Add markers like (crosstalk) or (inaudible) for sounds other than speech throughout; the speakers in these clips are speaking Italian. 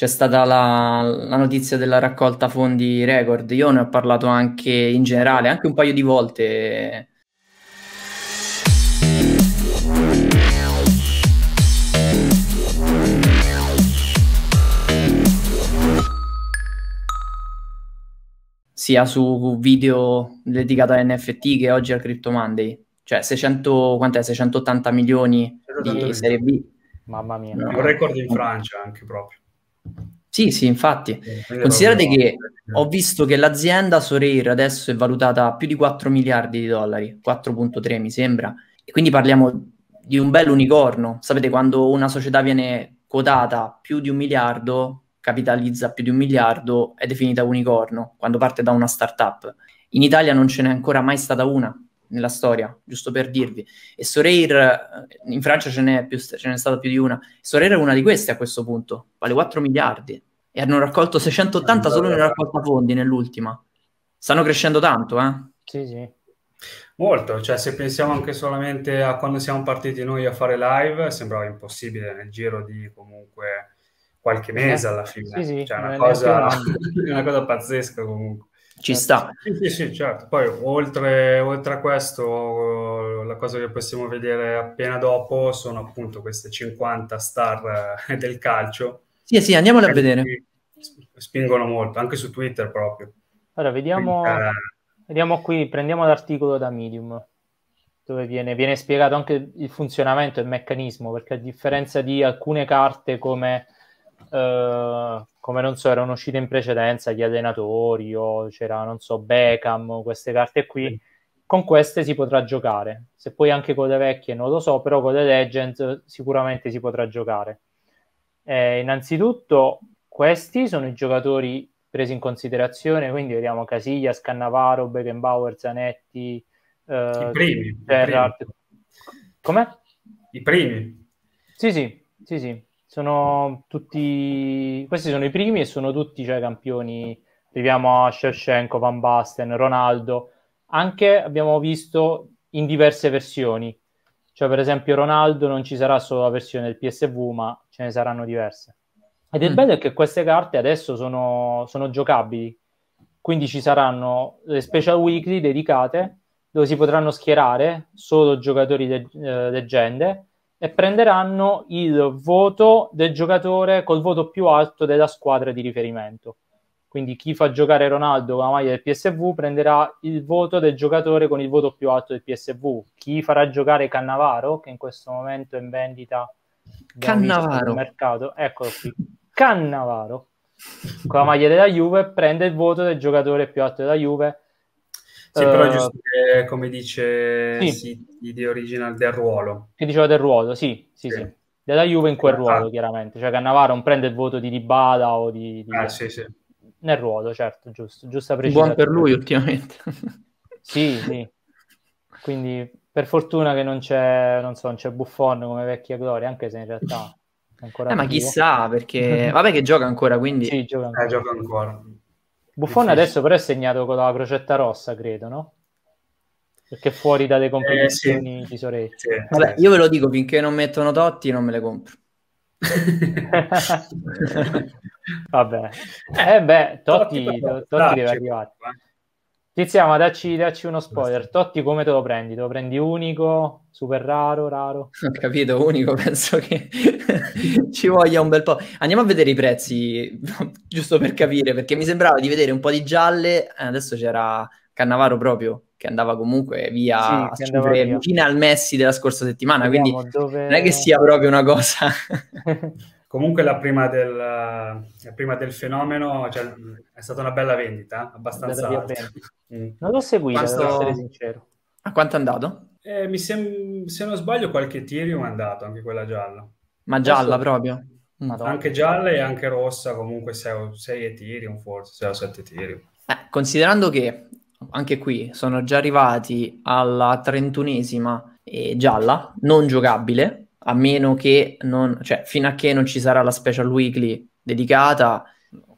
c'è stata la, la, notizia della raccolta fondi record, io ne ho parlato anche in generale, anche un paio di volte. sia su video dedicato a NFT che oggi al Crypto Monday, cioè 600, quant'è? 680 milioni 680 di milioni. Serie B. Mamma mia. No. Un record in Francia anche proprio. Sì, sì, infatti. Eh, Considerate che ho visto che l'azienda Soreir adesso è valutata a più di 4 miliardi di dollari, 4.3 mi sembra, e quindi parliamo di un bel unicorno. Sapete, quando una società viene quotata più di un miliardo, capitalizza più di un miliardo, è definita unicorno, quando parte da una startup. In Italia non ce n'è ancora mai stata una nella storia, giusto per dirvi. E Soreir, eh, in Francia ce n'è, più, ce n'è stata più di una, Soreir è una di queste a questo punto, vale 4 miliardi e hanno raccolto 680 solo in raccolta fondi nell'ultima. Stanno crescendo tanto, eh? Sì, sì. Molto, cioè se pensiamo anche solamente a quando siamo partiti noi a fare live, sembrava impossibile nel giro di comunque qualche mese alla fine. Sì, sì, cioè, una, cosa, (laughs) una cosa pazzesca comunque. Ci certo. sta. Sì, sì, sì, certo. Poi oltre, oltre a questo, eh, la cosa che possiamo vedere appena dopo sono appunto queste 50 star eh, del calcio. Sì, sì, andiamole a vedere. Spingono molto, anche su Twitter proprio. Allora, vediamo, Quindi, eh... vediamo qui, prendiamo l'articolo da Medium dove viene, viene, spiegato anche il funzionamento e il meccanismo, perché a differenza di alcune carte come eh, come non so, erano uscite in precedenza gli allenatori o c'era, non so, Beckham, queste carte qui. Con queste si potrà giocare. Se poi anche con le vecchie non lo so, però con le legend sicuramente si potrà giocare. Eh, innanzitutto, questi sono i giocatori presi in considerazione, quindi vediamo Casiglia, Scannavaro, Beckenbauer, Zanetti, eh, I primi, Gerard. I primi. Com'è? I primi. Sì, sì, sì, sì sono tutti questi sono i primi e sono tutti cioè, campioni arriviamo a Shevchenko, Van Basten, Ronaldo anche abbiamo visto in diverse versioni cioè per esempio Ronaldo non ci sarà solo la versione del PSV ma ce ne saranno diverse ed il mm. bello è che queste carte adesso sono, sono giocabili quindi ci saranno le special weekly dedicate dove si potranno schierare solo giocatori de- eh, leggende e prenderanno il voto del giocatore col voto più alto della squadra di riferimento. Quindi chi fa giocare Ronaldo con la maglia del PSV prenderà il voto del giocatore con il voto più alto del PSV. Chi farà giocare Cannavaro, che in questo momento è in vendita Cannavaro. mercato, eccolo qui. Cannavaro con la maglia della Juve prende il voto del giocatore più alto della Juve sì, però è eh, giusto che, come dice sì. sì di Original, del ruolo. Che diceva del ruolo, sì, sì, sì. sì. Della Juve in quel ah. ruolo, ah. chiaramente. Cioè Cannavaro non prende il voto di Dibada o di... di... Ah, sì, sì. Nel ruolo, certo, giusto. Giusta precisazione. Buon per lui ultimamente. (laughs) sì, sì. Quindi per fortuna che non c'è, non so, non c'è Buffon come vecchia gloria, anche se in realtà... Ancora eh, ma chissà, perché... (laughs) Vabbè che gioca ancora, quindi... Sì, gioca eh, ancora. Eh, gioca ancora. Buffon difficile. adesso però è segnato con la crocetta rossa, credo, no? Perché fuori dalle eh, competizioni eh, sì. di Sorelli. Sì, Vabbè, io ve lo dico, finché non mettono Totti non me le compro. (laughs) Vabbè, eh beh, Totti, Totti, Totti deve arrivare. Eh. Tiziamo, dacci, dacci uno spoiler. Totti come te lo prendi? Te lo prendi unico, super raro, raro? (laughs) Ho capito, unico, penso che (laughs) ci voglia un bel po'. Andiamo a vedere i prezzi, (laughs) giusto per capire, perché mi sembrava di vedere un po' di gialle, eh, adesso c'era Cannavaro proprio, che andava comunque via, sì, andava via. vicino al Messi della scorsa settimana, Vediamo quindi dove... non è che sia proprio una cosa... Comunque la prima del, la prima del fenomeno cioè, è stata una bella vendita, eh, abbastanza bella (laughs) mm. Non l'ho seguita, Quanto... devo essere sincero. A quanto è andato? Eh, mi sem- se non sbaglio qualche Ethereum è andato, anche quella gialla. Ma gialla Questo... proprio? Mm. Madonna. Anche gialla e anche rossa, comunque 6 Ethereum forse, 6 o 7 Ethereum. Eh, considerando che anche qui sono già arrivati alla trentunesima e gialla, non giocabile, a meno che non, cioè fino a che non ci sarà la special weekly dedicata,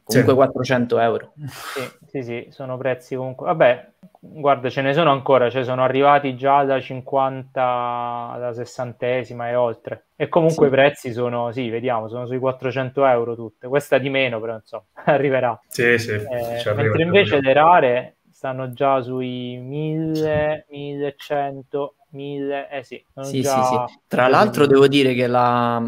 comunque sì. 400 euro. Sì, sì, sì, sono prezzi comunque, vabbè, guarda, ce ne sono ancora, cioè sono arrivati già da 50 alla sessantesima e oltre. E comunque sì. i prezzi sono, sì, vediamo, sono sui 400 euro tutte. Questa di meno, però insomma, (laughs) arriverà. Sì, sì. Eh, mentre invece le rare stanno già sui 1000, 1100, 1000, eh sì. Sì, già... sì, sì. Tra l'altro devo dire che la,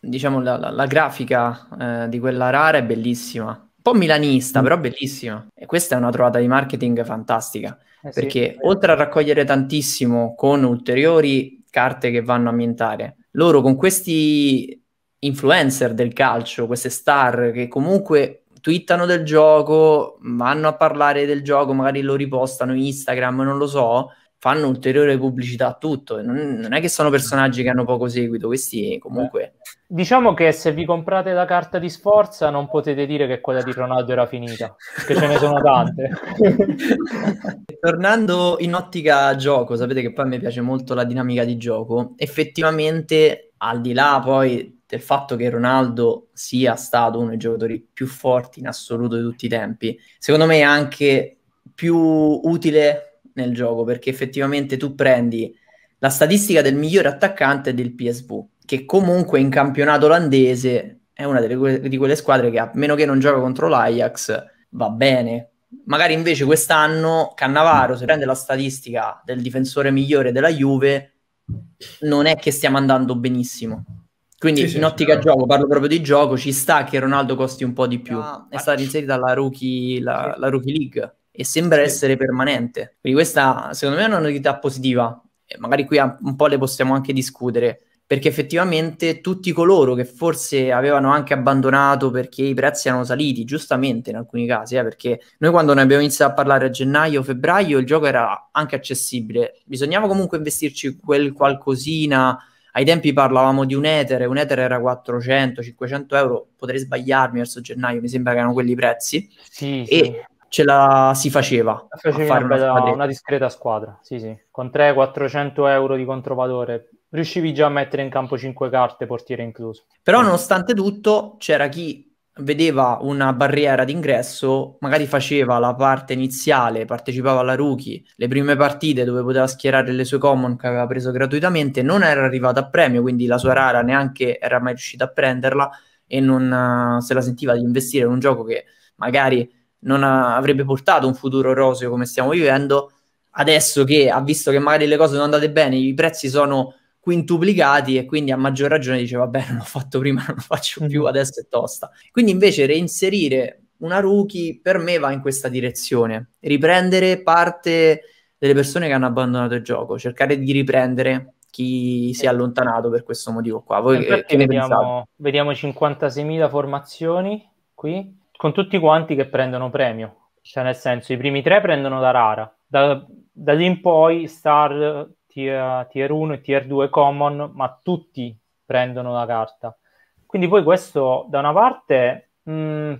diciamo, la, la, la grafica eh, di quella rara è bellissima. Un po' milanista, mm. però bellissima. E questa è una trovata di marketing fantastica. Eh perché sì. oltre a raccogliere tantissimo con ulteriori carte che vanno a ambientare, loro con questi influencer del calcio, queste star che comunque twittano del gioco, vanno a parlare del gioco, magari lo ripostano in Instagram, non lo so, fanno ulteriore pubblicità a tutto. Non, non è che sono personaggi che hanno poco seguito, questi comunque... Eh, diciamo che se vi comprate la carta di sforza non potete dire che quella di Ronaldo era finita, che ce ne sono tante. (laughs) Tornando in ottica gioco, sapete che poi mi piace molto la dinamica di gioco, effettivamente al di là poi del fatto che Ronaldo sia stato uno dei giocatori più forti in assoluto di tutti i tempi, secondo me è anche più utile nel gioco perché effettivamente tu prendi la statistica del migliore attaccante del PSV, che comunque in campionato olandese è una delle, di quelle squadre che a meno che non gioca contro l'Ajax va bene. Magari invece quest'anno Cannavaro, se prende la statistica del difensore migliore della Juve, non è che stiamo andando benissimo. Quindi sì, in sì, ottica sì. Certo. gioco, parlo proprio di gioco, ci sta che Ronaldo costi un po' di più. No, ah, è stata inserita la rookie, la, la rookie League e sembra essere permanente. Quindi questa secondo me è una novità positiva. magari qui un po' le possiamo anche discutere perché effettivamente tutti coloro che forse avevano anche abbandonato perché i prezzi erano saliti, giustamente in alcuni casi, eh, perché noi quando ne abbiamo iniziato a parlare a gennaio, febbraio, il gioco era anche accessibile, bisognava comunque investirci quel qualcosina, ai tempi parlavamo di un Ether, un Ether era 400-500 euro, potrei sbagliarmi verso gennaio, mi sembra che erano quelli i prezzi, sì, e sì. ce la si faceva. La faceva una, una, una, discreta squadra, sì sì, con 300-400 euro di controvalore riuscivi già a mettere in campo 5 carte, portiere incluso. Però nonostante tutto c'era chi vedeva una barriera d'ingresso, magari faceva la parte iniziale, partecipava alla rookie, le prime partite dove poteva schierare le sue common che aveva preso gratuitamente, non era arrivata a premio, quindi la sua rara neanche era mai riuscita a prenderla e non eh, se la sentiva di investire in un gioco che magari non avrebbe portato un futuro roseo come stiamo vivendo. Adesso che ha visto che magari le cose sono andate bene, i prezzi sono quintuplicati e quindi a maggior ragione dice vabbè non l'ho fatto prima, (laughs) non lo faccio più, mm-hmm. adesso è tosta. Quindi invece reinserire una rookie per me va in questa direzione, riprendere parte delle persone che hanno abbandonato il gioco, cercare di riprendere chi si è eh. allontanato per questo motivo qua. Voi che, che vediamo, vediamo 56.000 formazioni qui, con tutti quanti che prendono premio, cioè nel senso i primi tre prendono da rara, da, da lì in poi Star tier, tier 1 e tier 2 common, ma tutti prendono la carta. Quindi poi questo da una parte mh, mm,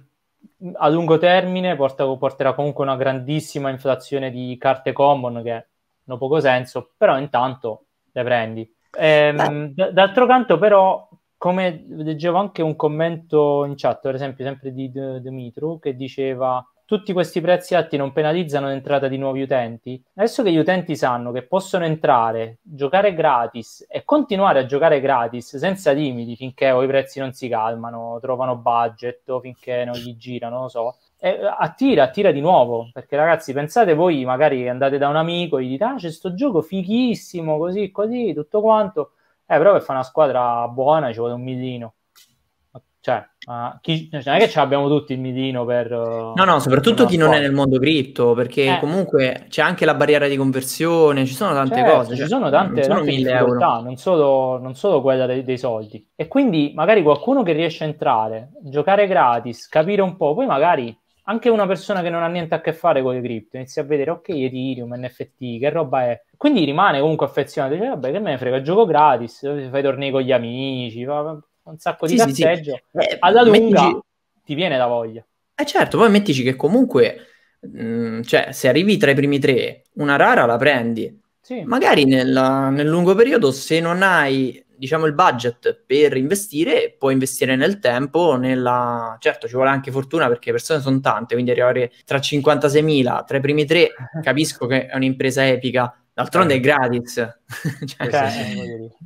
a lungo termine porta, porterà comunque una grandissima inflazione di carte common che hanno poco senso, però intanto le prendi. Ehm, d- d'altro canto però, come leggevo anche un commento in chat, per esempio sempre di D- Dimitru, che diceva tutti questi prezzi alti non penalizzano l'entrata di nuovi utenti? Adesso che gli utenti sanno che possono entrare, giocare gratis e continuare a giocare gratis senza limiti finché o i prezzi non si calmano, trovano budget o finché non gli girano, non lo so. Eh, attira, attira di nuovo, perché ragazzi pensate voi magari andate da un amico e gli dite ah c'è sto gioco fighissimo, così, così, tutto quanto, eh però per fare una squadra buona ci vuole un millino cioè, uh, chi, cioè, non è che ce l'abbiamo tutti il midino per... Uh, no, no, soprattutto chi non è nel mondo cripto, perché eh. comunque c'è anche la barriera di conversione, ci sono tante certo, cose. Cioè, sono tante, sono tante difficoltà, euro. non solo, non solo quella dei, dei, soldi. E quindi magari qualcuno che riesce a entrare, giocare gratis, capire un po', poi magari anche una persona che non ha niente a che fare con le cripto inizia a vedere, ok, Ethereum, NFT, che roba è? Quindi rimane comunque affezionato, dice, vabbè, che me ne frega, gioco gratis, fai tornei con gli amici, va, un sacco di sì, cazzeggio, sì, sì. Eh, alla lunga mettici... ti viene la voglia. Eh certo, poi mettici che comunque, mh, mm, cioè, se arrivi tra i primi tre, una rara la prendi. Sì. Magari nella, nel lungo periodo, se non hai diciamo il budget per investire, puoi investire nel tempo, nella... certo ci vuole anche fortuna perché le persone sono tante, quindi arrivare tra 56.000 tra i primi tre (laughs) capisco che è un'impresa epica, d'altronde è certo. gratis. (laughs) cioè, okay, certo,